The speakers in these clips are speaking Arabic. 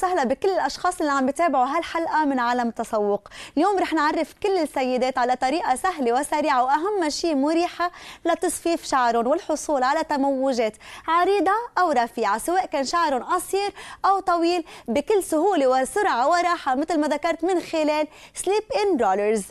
وسهلا بكل الاشخاص اللي عم بتابعوا هالحلقه من عالم التسوق اليوم رح نعرف كل السيدات على طريقه سهله وسريعه واهم شيء مريحه لتصفيف شعرهم والحصول على تموجات عريضه او رفيعه سواء كان شعرهم قصير او طويل بكل سهوله وسرعه وراحه مثل ما ذكرت من خلال سليب ان رولرز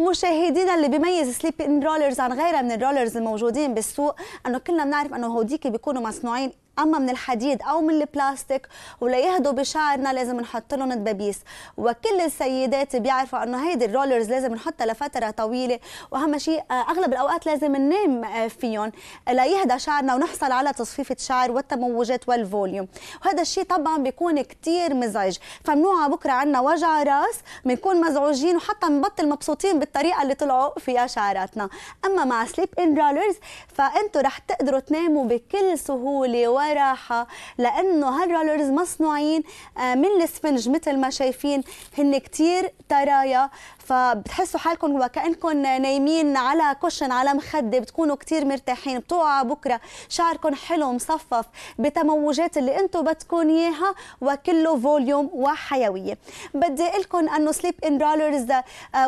مشاهدينا اللي بيميز سليب ان رولرز عن غيرها من الرولرز الموجودين بالسوق انه كلنا بنعرف انه هوديك بيكونوا مصنوعين اما من الحديد او من البلاستيك وليهدوا بشعرنا لازم نحط لهم دبابيس وكل السيدات بيعرفوا انه هيدي الرولرز لازم نحطها لفتره طويله واهم شيء آه، اغلب الاوقات لازم ننام آه، فيهم ليهدى شعرنا ونحصل على تصفيفه شعر والتموجات والفوليوم وهذا الشيء طبعا بيكون كثير مزعج فمنوع بكره عنا وجع راس بنكون مزعوجين وحتى بنبطل مبسوطين بالطريقه اللي طلعوا فيها شعراتنا اما مع سليب ان رولرز فانتوا رح تقدروا تناموا بكل سهوله وراحه لانه هالرولرز مصنوعين آه، من الاسفنج مثل ما شايفين هن كتير ترايا فبتحسوا حالكم وكانكم نايمين على كوشن على مخده بتكونوا كثير مرتاحين بتوعى بكره شعركم حلو مصفف بتموجات اللي انتم بدكم اياها وكله فوليوم وحيويه بدي اقول لكم انه سليب ان رولرز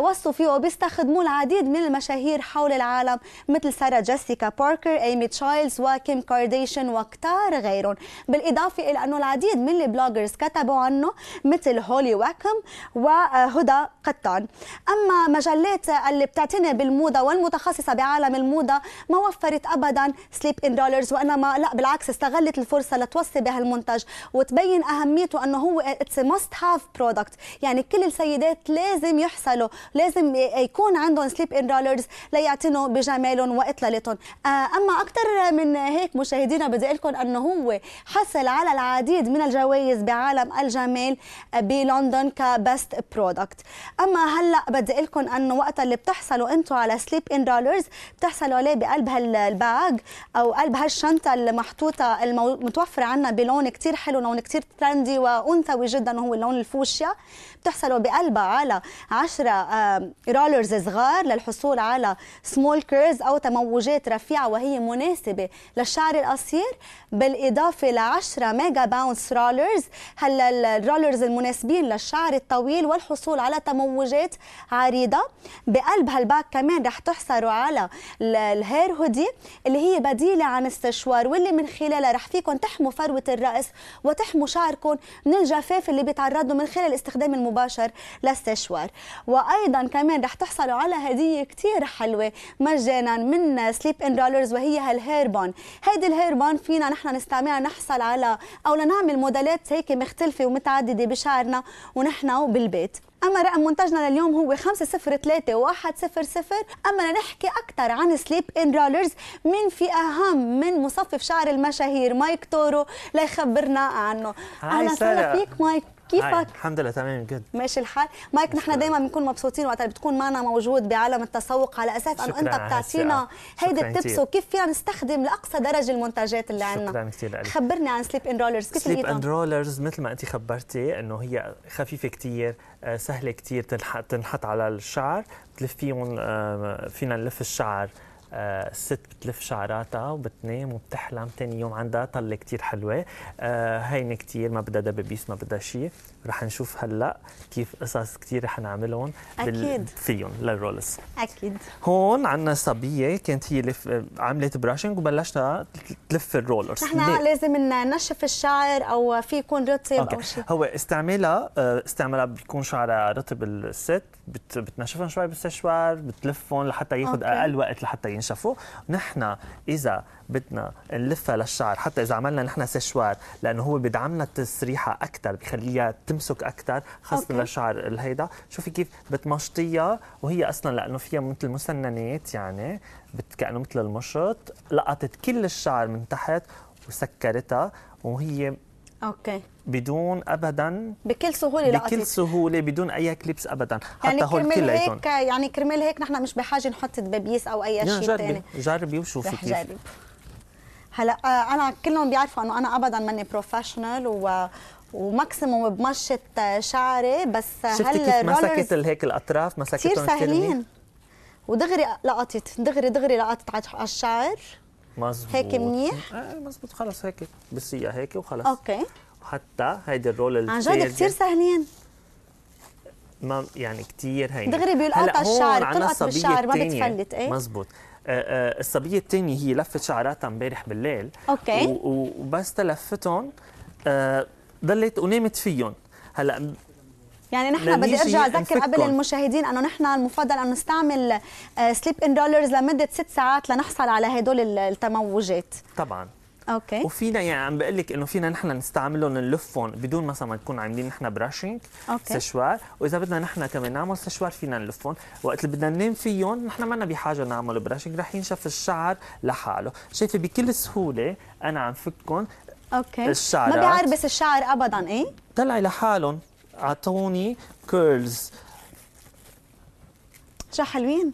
وصوا فيه وبيستخدموه العديد من المشاهير حول العالم مثل سارة جيسيكا باركر ايمي تشايلز وكيم كارديشن وكتار غيرهم بالاضافه الى انه العديد من البلوجرز كتبوا عنه مثل هولي واكم وهدى آه، قطان أما مجلات اللي بتعتني بالموضة والمتخصصة بعالم الموضة ما وفرت أبدا سليب إن دولارز وإنما لا بالعكس استغلت الفرصة لتوصي بهالمنتج وتبين أهميته أنه هو اتس ماست هاف برودكت يعني كل السيدات لازم يحصلوا لازم يكون عندهم سليب إن دولارز ليعتنوا بجمالهم وإطلالتهم آه، أما أكثر من هيك مشاهدينا بدي أقول لكم أنه هو حصل على العديد من الجوائز بعالم الجمال آه، بلندن كبست برودكت أما هلا هلا بدي لكم انه وقت اللي بتحصلوا انتم على سليب ان دولارز بتحصلوا عليه بقلب هالباج او قلب هالشنطه المحطوطه المتوفره عنا بلون كثير حلو لون كثير ترندي وانثوي جدا وهو اللون الفوشيا بتحصلوا بقلبها على 10 رولرز صغار للحصول على سمول كيرز او تموجات رفيعه وهي مناسبه للشعر القصير بالاضافه ل 10 ميجا باونس رولرز هلا الرولرز المناسبين للشعر الطويل والحصول على تموجات عريضه بقلب هالباك كمان رح تحصلوا على الهير هودي اللي هي بديله عن السشوار واللي من خلالها رح فيكم تحموا فروه الراس وتحموا شعركم من الجفاف اللي بيتعرضوا من خلال الاستخدام المباشر للسشوار وايضا كمان رح تحصلوا على هديه كثير حلوه مجانا من سليب ان رولرز وهي هالهيربون هيدي الهيربون فينا نحن نستعملها نحصل على او لنعمل موديلات هيك مختلفه ومتعدده بشعرنا ونحن بالبيت اما رقم منتجنا لليوم هو 503100 اما لنحكي اكثر عن سليب ان رولرز مين في اهم من مصفف شعر المشاهير مايك تورو ليخبرنا عنه اهلا وسهلا فيك مايك كيفك؟ هاي. الحمد لله تمام جدا ماشي الحال، مايك نحن دائما بنكون مبسوطين وقت بتكون معنا موجود بعالم التسوق على اساس انه انت بتعطينا هيدي التبس وكيف فينا نستخدم لاقصى درجه المنتجات اللي عندنا شكرا كثير لك خبرني عن سليب ان رولرز كيف سليب ان رولرز مثل ما انت خبرتي انه هي خفيفه كثير آه، سهله كثير تنحط على الشعر بتلفيهم فينا نلف الشعر الست آه، بتلف شعراتها وبتنام وبتحلم ثاني يوم عندها طله كثير حلوه آه، هينه كثير ما بدها دبابيس ما بدها شيء رح نشوف هلا كيف قصص كثير رح نعملهم اكيد فيهم للرولز اكيد هون عندنا صبيه كانت هي لف... عملت براشنج وبلشتها تلف الرولرز نحن لازم ننشف الشعر او في يكون رطب او شيء هو استعمالها آه، استعمالها بيكون شعرها رطب الست بتنشفهم شوي بالسشوار بتلفهم لحتى ياخذ اقل وقت لحتى ينشفوا نحن اذا بدنا نلفها للشعر حتى اذا عملنا نحن سشوار لانه هو بدعمنا التسريحه اكثر بخليها تمسك اكثر خاصه للشعر الهيدا شوفي كيف بتمشطيها وهي اصلا لانه فيها مثل مسننات يعني كانه مثل المشط لقطت كل الشعر من تحت وسكرتها وهي اوكي بدون ابدا بكل سهوله لأطلق. بكل سهوله بدون اي كليبس ابدا يعني حتى هول كل هيك يعني كرمال هيك نحن مش بحاجه نحط دبابيس او اي شيء ثاني جربي جربي وشوفي كيف جرب. هلا آه، انا كلهم بيعرفوا انه انا ابدا ماني بروفيشنال و وماكسيموم بمشط آه، شعري بس شفتي كيف مسكت هيك الاطراف مسكتهم كثير سهلين ودغري لقطت دغري دغري لقطت على الشعر مظبوط هيك منيح؟ ايه مظبوط خلص هيك بصيها هيك وخلص اوكي وحتى هيدي الرول عن جد كثير سهلين ما يعني كثير هي دغري بيلقطها الشعر بتلقط بالشعر ما بتفلت ايه مزبوط آه، آه، الصبية الثانية هي لفت شعراتها امبارح بالليل اوكي وبس تلفتهم آه، ضلت ونامت فيهم هلا يعني نحن بدي ارجع اذكر قبل المشاهدين انه نحن المفضل انه نستعمل سليب ان دولرز لمده ست ساعات لنحصل على هدول التموجات طبعا اوكي وفينا يعني عم بقول لك انه فينا نحن نستعملهم نلفهم بدون مثلا ما نكون عاملين نحن براشنج سشوار واذا بدنا نحن كمان نعمل سشوار فينا نلفهم وقت اللي بدنا ننام فيهم نحن ما بحاجه نعمل براشنج رح ينشف الشعر لحاله شايفه بكل سهوله انا عم فكهم اوكي الشعر ما بيعربس الشعر ابدا ايه طلعي لحالهم اعطوني كيرلز شو حلوين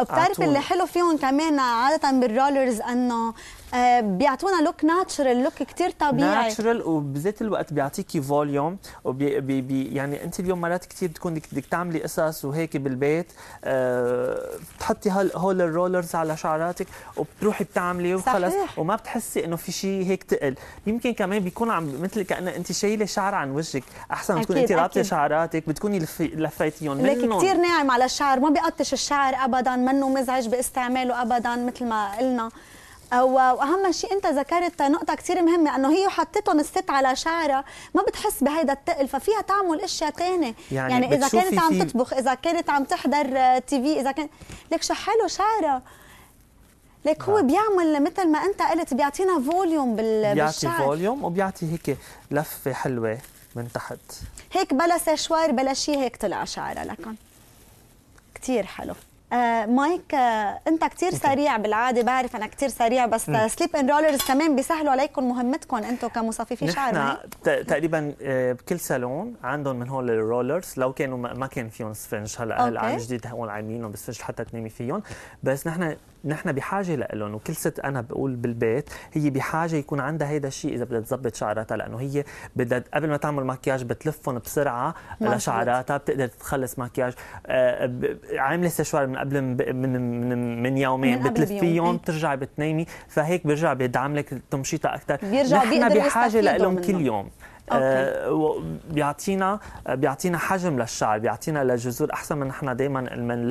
بتعرف اللي حلو فيهم كمان عادة بالرولرز انه آه، بيعطونا لوك ناتشرال لوك كثير طبيعي ناتشرال وبذات الوقت بيعطيكي فوليوم وبي بي بي يعني انت اليوم مرات كثير بتكون بدك تعملي قصص وهيك بالبيت أه بتحطي هول الرولرز على شعراتك وبتروحي بتعملي وخلص صحيح. وما بتحسي انه في شيء هيك تقل يمكن كمان بيكون عم مثل كانه انت شايله شعر عن وجهك احسن تكون انت رابطه شعراتك بتكوني لفيتيهم لك كثير ناعم على الشعر ما بيقطش الشعر ابدا منه مزعج باستعماله ابدا مثل ما قلنا واهم شيء انت ذكرت نقطه كثير مهمه انه هي حطتهم الست على شعرها ما بتحس بهيدا التقل ففيها تعمل اشياء ثانيه يعني, يعني اذا كانت عم تطبخ اذا كانت عم تحضر تي في اذا كان لك شو حلو شعرها لك هو نعم. بيعمل مثل ما انت قلت بيعطينا فوليوم بال... بالشعر بيعطي فوليوم وبيعطي هيك لفه حلوه من تحت هيك بلا سشوار بلا شيء هيك طلع شعرها لكم كثير حلو آه مايك آه انت كثير سريع بالعاده بعرف انا كثير سريع بس سليب ان رولرز كمان بيسهلوا عليكم مهمتكم انتم كمصففي شعر نحن نعم. تقريبا آه، بكل صالون عندهم من هول الرولرز لو كانوا ما كان فيهم سفنج هلا هلا عن جديد هون عاملينهم بسفنج حتى تنامي فيهم بس نحن نحن بحاجه لهم وكل ست انا بقول بالبيت هي بحاجه يكون عندها هيدا الشيء اذا بدها تظبط شعراتها لانه هي بدها قبل ما تعمل مكياج بتلفهم بسرعه لشعراتها بتقدر تخلص مكياج آه، آه، عامله سيشوار من قبل من من, من يومين بتلفيهم إيه. بترجعي بتنامي فهيك بيرجع بيدعم لك تمشيطها اكثر بيرجع نحن بحاجه لهم كل يوم آه، بيعطينا آه، بيعطينا حجم للشعر بيعطينا للجذور احسن من نحن دائما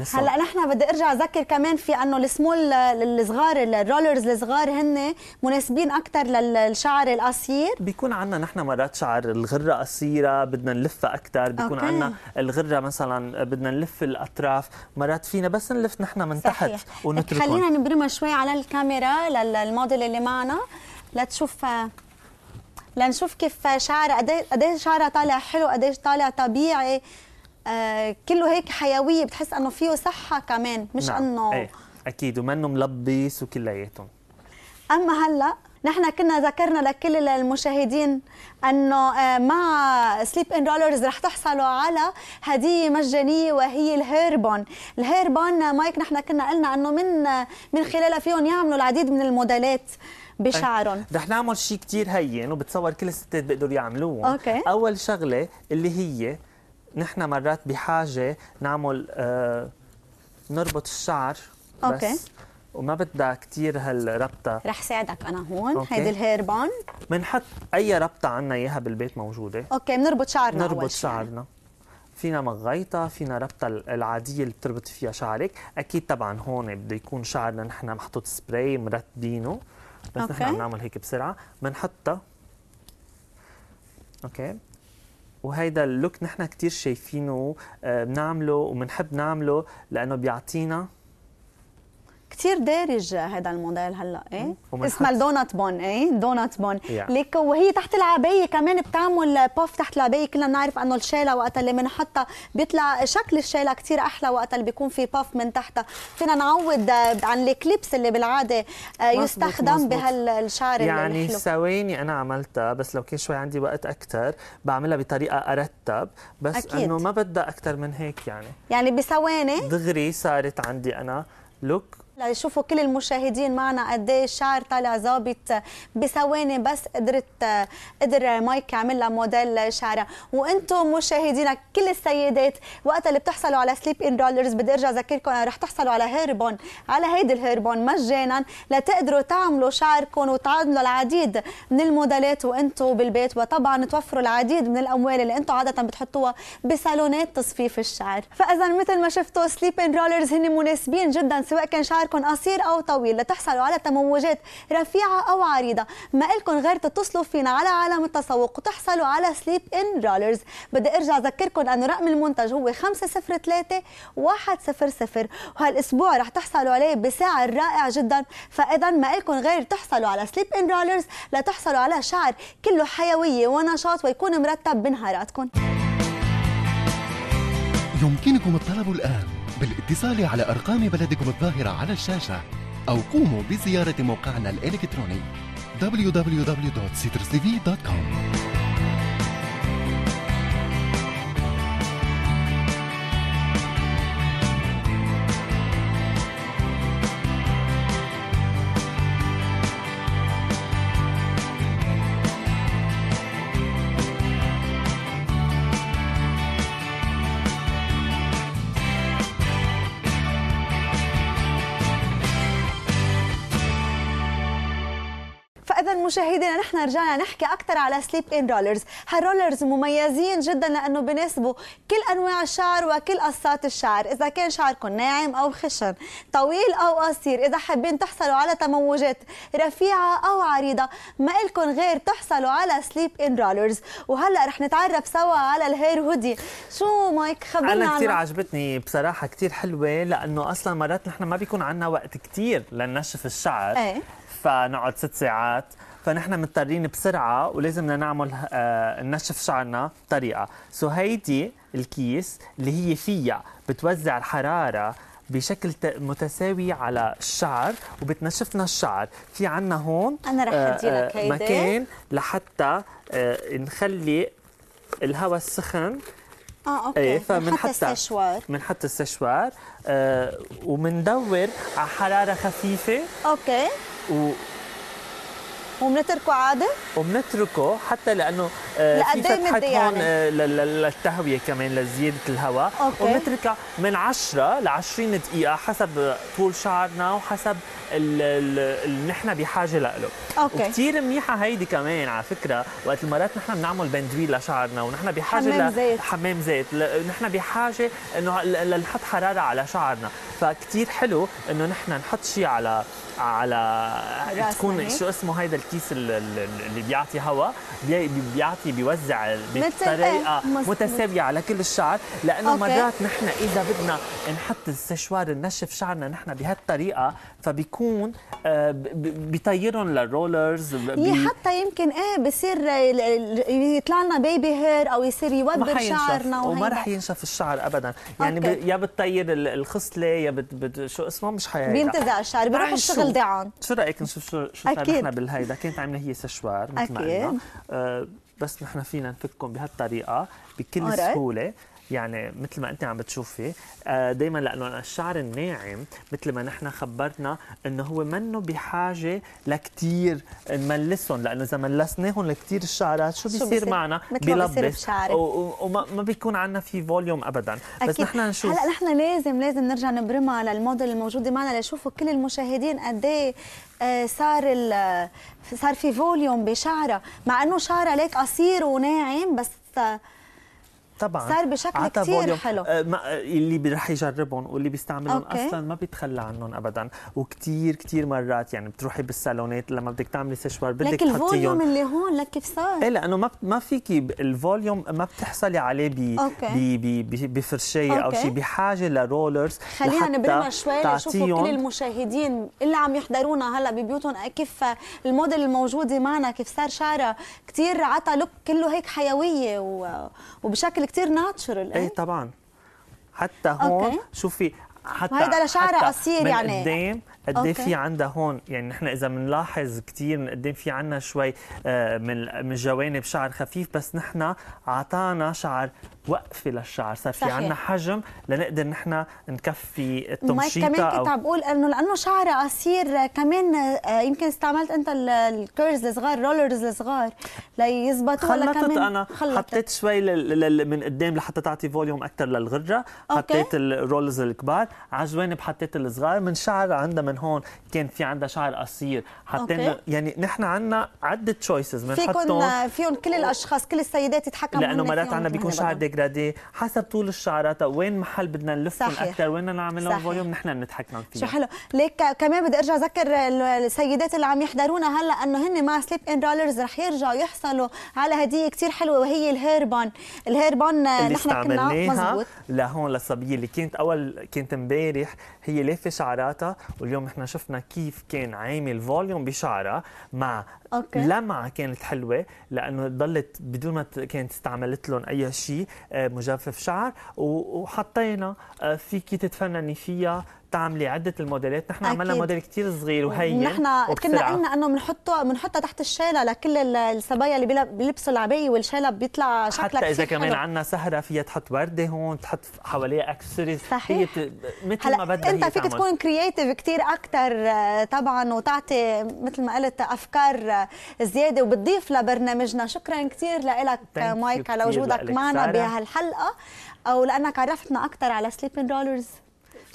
لسه هلا نحن بدي ارجع اذكر كمان في انه السمول الصغار الرولرز الصغار هن مناسبين اكثر للشعر القصير بيكون عندنا نحن مرات شعر الغره قصيره بدنا نلفها اكثر بيكون عندنا الغره مثلا آه، بدنا نلف الاطراف مرات فينا بس نلف نحن من صحيح. تحت إيه، ونتركهم خلينا نبرمها شوي على الكاميرا للموديل اللي معنا لتشوف لنشوف كيف شعرها قديش شعرها طالع حلو قديش طالع طبيعي آه كله هيك حيويه بتحس انه فيه صحه كمان مش نعم. انه ايه. اكيد ومنه ملبس وكلياتهم اما هلا نحن كنا ذكرنا لكل المشاهدين انه آه، مع سليب ان رولرز رح تحصلوا على هديه مجانيه وهي الهيربون الهيربون مايك نحن كنا قلنا انه من من خلالها فيهم يعملوا العديد من الموديلات بشعرهم طيب، رح نعمل شيء كثير هين وبتصور كل الستات بيقدروا يعملوه أوكي. اول شغله اللي هي نحن مرات بحاجه نعمل آه نربط الشعر بس أوكي. وما بدها كثير هالربطه رح ساعدك انا هون أوكي. هيدي الهير بان بنحط اي ربطه عنا اياها بالبيت موجوده اوكي بنربط شعرنا بنربط شعرنا فينا مغيطه فينا ربطه العاديه اللي بتربط فيها شعرك اكيد طبعا هون بده يكون شعرنا نحن محطوط سبراي مرتبينه بس أوكي. نحن عم نعمل هيك بسرعه بنحطها اوكي وهيدا اللوك نحن كثير شايفينه آه، بنعمله وبنحب نعمله لانه بيعطينا كثير دارج هذا الموديل هلا ايه اسمها الدونات بون ايه دونات بون yeah. ليك وهي تحت العبايه كمان بتعمل باف تحت العبايه كلنا بنعرف انه الشاله وقت اللي بنحطها بيطلع شكل الشاله كثير احلى وقت اللي بيكون في باف من تحتها فينا نعوض عن الكليبس اللي بالعاده آه، يستخدم مصبوط. بهالشعر يعني ثواني انا عملتها بس لو كان شوي عندي وقت اكثر بعملها بطريقه ارتب بس انه ما بدها اكثر من هيك يعني يعني بثواني دغري صارت عندي انا لوك يشوفوا كل المشاهدين معنا قد ايه الشعر طالع ظابط بثواني بس قدرت قدر مايك يعمل لها موديل شعرها وانتم مشاهدينا كل السيدات وقت اللي بتحصلوا على سليب ان رولرز بدي ارجع اذكركم رح تحصلوا على هيربون على هيدي الهيربون مجانا لتقدروا تعملوا شعركم وتعملوا العديد من الموديلات وانتم بالبيت وطبعا توفروا العديد من الاموال اللي انتم عاده بتحطوها بصالونات تصفيف الشعر فاذا مثل ما شفتوا سليب ان رولرز هن مناسبين جدا سواء كان شعركم نهاركم قصير أو طويل لتحصلوا على تموجات رفيعة أو عريضة ما إلكم غير تتصلوا فينا على عالم التسوق وتحصلوا على سليب إن رولرز بدي أرجع أذكركم أنه رقم المنتج هو 503 100 وهالأسبوع رح تحصلوا عليه بسعر رائع جدا فإذا ما إلكم غير تحصلوا على سليب إن رولرز لتحصلوا على شعر كله حيوية ونشاط ويكون مرتب بنهاراتكم يمكنكم الطلب الآن بالاتصال على أرقام بلدكم الظاهرة على الشاشة أو قوموا بزيارة موقعنا الإلكتروني www.citrustv.com مشاهدينا نحن رجعنا نحكي اكثر على سليب ان رولرز، هالرولرز مميزين جدا لانه بناسبوا كل انواع الشعر وكل قصات الشعر، اذا كان شعركم ناعم او خشن، طويل او قصير، اذا حابين تحصلوا على تموجات رفيعه او عريضه، ما إلكم غير تحصلوا على سليب ان رولرز، وهلا رح نتعرف سوا على الهير هودي، شو مايك خبرنا انا كثير عجبتني بصراحه كثير حلوه لانه اصلا مرات نحن ما بيكون عندنا وقت كثير لنشف الشعر ايه؟ فنقعد ست ساعات فنحن مضطرين بسرعه ولازم نعمل آه، نشف شعرنا بطريقه سو هيدي الكيس اللي هي فيها بتوزع الحراره بشكل متساوي على الشعر وبتنشفنا الشعر في عنا هون انا رح آه، ادي لك آه، هيدي مكان لحتى نخلي الهواء السخن اه اوكي ايه السشوار بنحط السشوار آه وبندور على حراره خفيفه اوكي و وبنتركه عادي؟ وبنتركه حتى لانه آه، في فتحه يعني. هون آه، للتهويه كمان لزياده الهواء وبنتركه من 10 ل 20 دقيقه حسب طول شعرنا وحسب اللي نحن بحاجه له اوكي وكثير منيحه هيدي كمان على فكره وقت المرات نحن بنعمل بندويل لشعرنا ونحن بحاجه حمام زيت حمام زيت نحن بحاجه انه لنحط حراره على شعرنا فكثير حلو انه نحن نحط شيء على على تكون شو اسمه هيدا الكيس اللي بيعطي هواء بيعطي بيوزع بطريقه متساويه على كل الشعر لانه أوكي. مرات نحن اذا بدنا نحط السشوار ننشف شعرنا نحن بهالطريقه فبيكون بيكون بيطيرهم للرولرز بي... حتى يمكن ايه بصير يطلع لنا بيبي هير او يصير يوضح شعرنا وما رح ينشف الشعر ابدا يعني ب... يا بتطير الخصله يا بت... بت... شو اسمه مش حياه بينتزع الشعر بيروح الشغل دعان شو رايك نشوف شو شو نحن بالهيدا كانت عامله هي سشوار مثل ما قلنا آه، بس نحن فينا نفككم بهالطريقه بكل سهوله يعني مثل ما انت عم بتشوفي آه، دائما لانه الشعر الناعم مثل ما نحن خبرنا انه هو منه بحاجه لكثير نملسهم لانه اذا ملسناهم لكثير الشعرات شو بيصير معنا بيلبس وما بيكون عندنا في فوليوم ابدا أكيد. بس نحن نشوف هلا نحن لازم لازم نرجع نبرمها للموديل الموجوده معنا ليشوفوا كل المشاهدين قد إيه، آه، صار صار في فوليوم بشعرها مع انه شعرها ليك قصير وناعم بس طبعا صار بشكل كثير حلو آه، اللي رح يجربهم واللي بيستعملهم اصلا ما بيتخلى عنهم ابدا وكثير كثير مرات يعني بتروحي بالصالونات لما بدك تعملي سشوار بدك تحطيهم لك الفوليوم اللي هون لك كيف صار ايه لانه ما ما فيكي الفوليوم ما بتحصلي عليه بي بفرشايه او شيء بحاجه لرولرز خلينا نبرمها شوي ليشوفوا كل المشاهدين اللي عم يحضرونا هلا ببيوتهم كيف الموديل الموجوده معنا كيف صار شعرها كثير عطى لوك كله هيك حيويه وبشكل كثير ناتشرال إيه،, ايه طبعا حتى هون أوكي. شوفي حتى هيدا لشعره قصير يعني من قدام قد ايه في عندها هون يعني نحن اذا بنلاحظ كثير من قد إيه في عندنا شوي آه، من من جوانب شعر خفيف بس نحن عطانا شعر وقفه للشعر صار في عندنا حجم لنقدر نحن نكفي التمشيطه كمان كنت عم بقول انه لانه شعري قصير كمان آه، يمكن استعملت انت الكيرز الصغار رولرز الصغار ليزبط ولا كمان انا خلطت. حطيت شوي من قدام لحتى تعطي فوليوم اكثر للغره أوكي. حطيت الرولز الكبار على جوانب حطيت الصغار من شعر عندها من هون كان في عندها شعر قصير حطينا يعني نحن عندنا عده تشويسز بنحطهم فيهم كل الاشخاص كل السيدات يتحكموا لانه مرات عندنا بيكون شعر ديجرادي حسب طول الشعرات وين محل بدنا نلفهم اكثر وين نعمل لهم فوليوم نحن بنتحكم فيه شو حلو ليك كمان بدي ارجع اذكر السيدات اللي عم يحضرونا هلا انه هن مع سليب ان رولرز رح يرجعوا يحصلوا على هديه كثير حلوه وهي الهيربان الهيربان نحن كنا مزبوط لهون للصبيه اللي كانت اول كانت امبارح هي لافه شعراتها واليوم احنا شفنا كيف كان عامل فوليوم بشعرها مع أوكي. لمعه كانت حلوه لانه ضلت بدون ما كانت استعملت لهم اي شيء آه، مجفف شعر وحطينا آه، فيكي تتفنني فيها تعملي عده الموديلات نحن عملنا موديل كثير صغير وهين نحن كنا قلنا انه بنحطه بنحطها تحت الشاله لكل الصبايا اللي بيلبسوا العبايه والشاله بيطلع شكلها حتى اذا كمان عندنا سهره فيها تحط ورده هون تحط حواليها اكسسوارز صحيح مثل ما بدها انت فيك تكون كرييتيف كثير اكثر طبعا وتعطي مثل ما قلت افكار آه، زياده وبتضيف لبرنامجنا شكرا كثير لك آه، مايك على وجودك معنا بهالحلقه او لانك عرفتنا اكثر على سليبين رولرز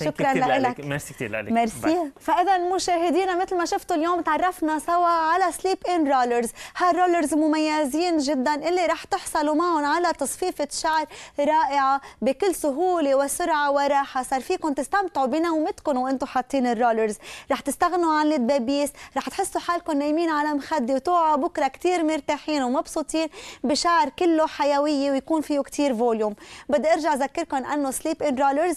شكرا لك ميرسي كثير لك ميرسي فاذا مشاهدينا مثل ما شفتوا اليوم تعرفنا سوا على سليب ان رولرز هالرولرز مميزين جدا اللي رح تحصلوا معهم على تصفيفه شعر رائعه بكل سهوله وسرعه وراحه صار فيكم تستمتعوا بنومتكم وانتم حاطين الرولرز رح تستغنوا عن الدبابيس رح تحسوا حالكم نايمين على مخده وتوعوا بكره كثير مرتاحين ومبسوطين بشعر كله حيويه ويكون فيه كثير فوليوم بدي ارجع اذكركم انه سليب ان رولرز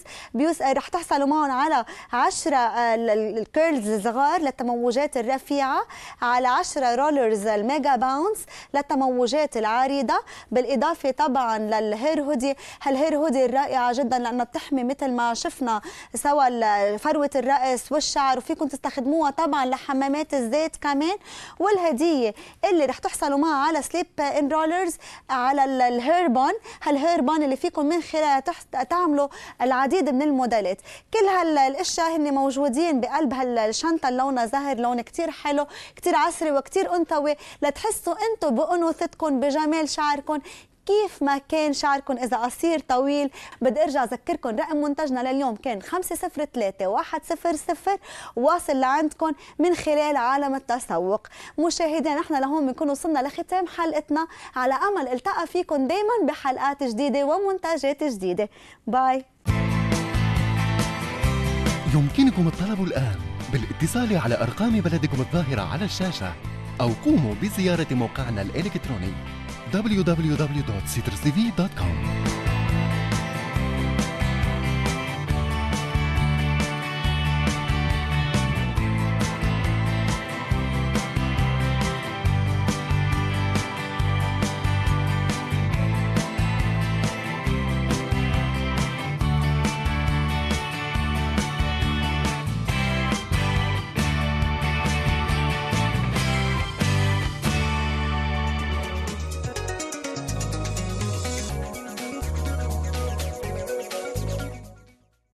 رح تحصل تحصلوا معهم على 10 آه، الكيرلز الصغار للتموجات الرفيعه على 10 رولرز الميجا باونس للتموجات العريضه بالاضافه طبعا للهير هودي هالهير هودي الرائعه جدا لانها بتحمي مثل ما شفنا سوا فروه الراس والشعر وفيكم تستخدموها طبعا لحمامات الزيت كمان والهديه اللي رح تحصلوا معها على سليب ان رولرز على الهيربون هالهيربون اللي فيكم من خلالها تعملوا العديد من الموديلات كل هالاشياء هن موجودين بقلب هالشنطه لونها زهر لون كثير حلو كثير عصري وكثير انثوي لتحسوا انتم بانوثتكم بجمال شعركم كيف ما كان شعركم اذا قصير طويل بدي ارجع اذكركم رقم منتجنا لليوم كان 503 100 واصل لعندكم من خلال عالم التسوق مشاهدينا نحن لهون بنكون وصلنا لختام حلقتنا على امل التقى فيكم دائما بحلقات جديده ومنتجات جديده باي يمكنكم الطلب الآن بالاتصال على أرقام بلدكم الظاهرة على الشاشة أو قوموا بزيارة موقعنا الإلكتروني www.citrustv.com